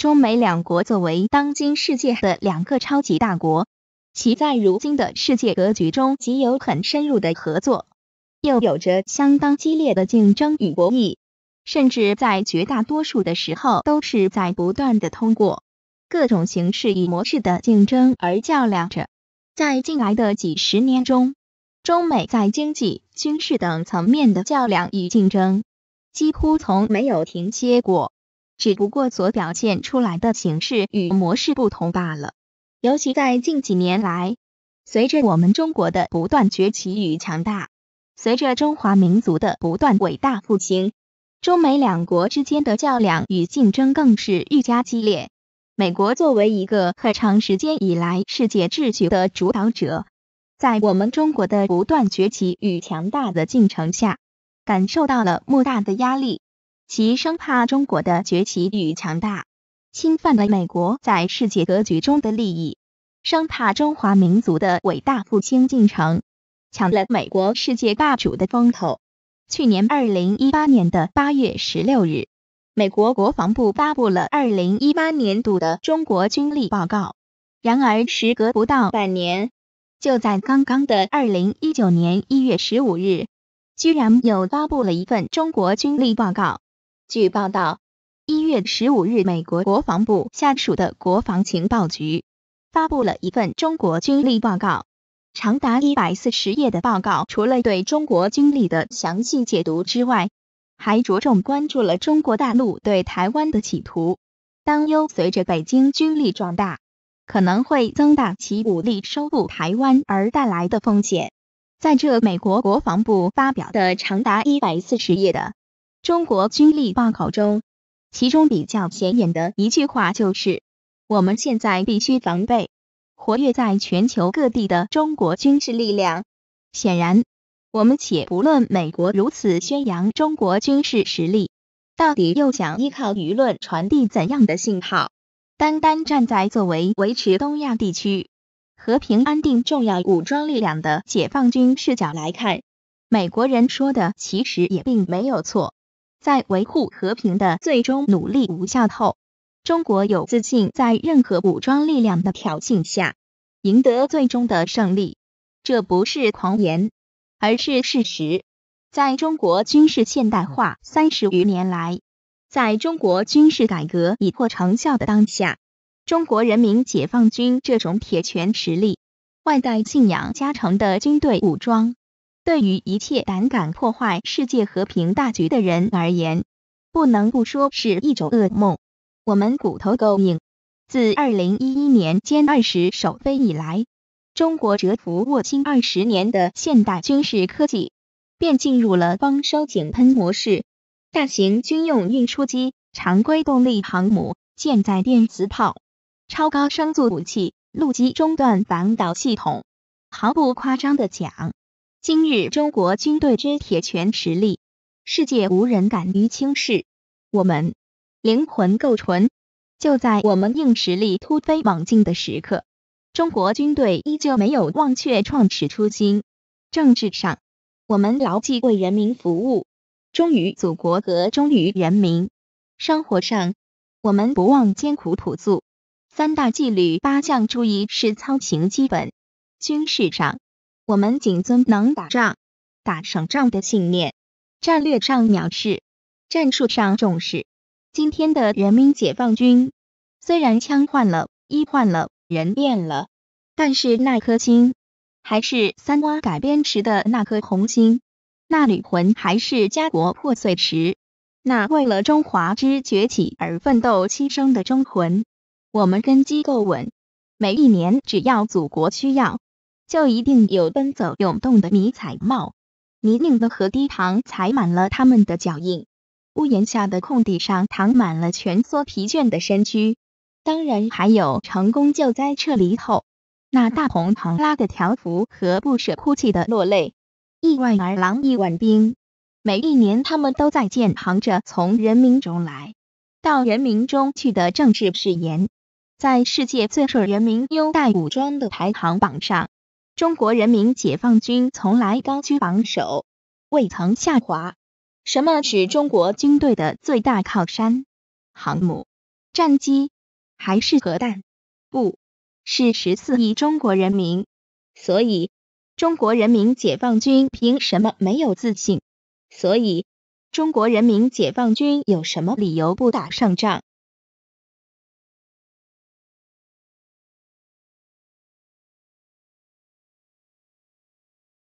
中美两国作为当今世界的两个超级大国，其在如今的世界格局中，既有很深入的合作，又有着相当激烈的竞争与博弈，甚至在绝大多数的时候都是在不断的通过各种形式与模式的竞争而较量着。在近来的几十年中，中美在经济、军事等层面的较量与竞争，几乎从没有停歇过。只不过所表现出来的形式与模式不同罢了。尤其在近几年来，随着我们中国的不断崛起与强大，随着中华民族的不断伟大复兴，中美两国之间的较量与竞争更是愈加激烈。美国作为一个很长时间以来世界秩序的主导者，在我们中国的不断崛起与强大的进程下，感受到了莫大的压力。其生怕中国的崛起与强大侵犯了美国在世界格局中的利益，生怕中华民族的伟大复兴进程抢了美国世界霸主的风头。去年二零一八年的八月十六日，美国国防部发布了二零一八年度的中国军力报告。然而，时隔不到半年，就在刚刚的二零一九年一月十五日，居然又发布了一份中国军力报告。据报道，一月十五日，美国国防部下属的国防情报局发布了一份中国军力报告，长达一百四十页的报告，除了对中国军力的详细解读之外，还着重关注了中国大陆对台湾的企图担忧。随着北京军力壮大，可能会增大其武力收复台湾而带来的风险。在这美国国防部发表的长达一百四十页的。中国军力报告中，其中比较显眼的一句话就是：“我们现在必须防备活跃在全球各地的中国军事力量。”显然，我们且不论美国如此宣扬中国军事实力到底又想依靠舆论传递怎样的信号，单单站在作为维持东亚地区和平安定重要武装力量的解放军视角来看，美国人说的其实也并没有错。在维护和平的最终努力无效后，中国有自信在任何武装力量的挑衅下赢得最终的胜利。这不是狂言，而是事实。在中国军事现代化三十余年来，在中国军事改革已获成效的当下，中国人民解放军这种铁拳实力、外带信仰加成的军队武装。对于一切胆敢破坏世界和平大局的人而言，不能不说是一种噩梦。我们骨头够硬。自2011年歼二十首飞以来，中国蛰伏卧薪二十年的现代军事科技便进入了丰收井喷模式。大型军用运输机、常规动力航母、舰载电磁炮、超高声速武器、陆基中段反导系统，毫不夸张的讲。今日中国军队之铁拳实力，世界无人敢于轻视。我们灵魂够纯。就在我们硬实力突飞猛进的时刻，中国军队依旧没有忘却创始初心。政治上，我们牢记为人民服务，忠于祖国和忠于人民。生活上，我们不忘艰苦朴素。三大纪律八项注意是操行基本。军事上。我们谨遵能打仗、打胜仗的信念，战略上藐视，战术上重视。今天的人民解放军虽然枪换了、衣换了、人变了，但是那颗心还是三湾改编时的那颗红心，那旅魂还是家国破碎时那为了中华之崛起而奋斗牺牲的忠魂。我们根基够稳，每一年只要祖国需要。就一定有奔走涌动的迷彩帽，泥泞的河堤旁踩满了他们的脚印，屋檐下的空地上躺满了蜷缩疲倦的身躯，当然还有成功救灾撤离后，那大红庞拉的条幅和不舍哭泣的落泪。亿万儿郎，亿万兵，每一年他们都在建行着从人民中来到人民中去的政治誓言，在世界最受人民拥戴武装的排行榜上。中国人民解放军从来高居榜首，未曾下滑。什么是中国军队的最大靠山？航母、战机，还是核弹？不，是十四亿中国人民。所以，中国人民解放军凭什么没有自信？所以，中国人民解放军有什么理由不打胜仗？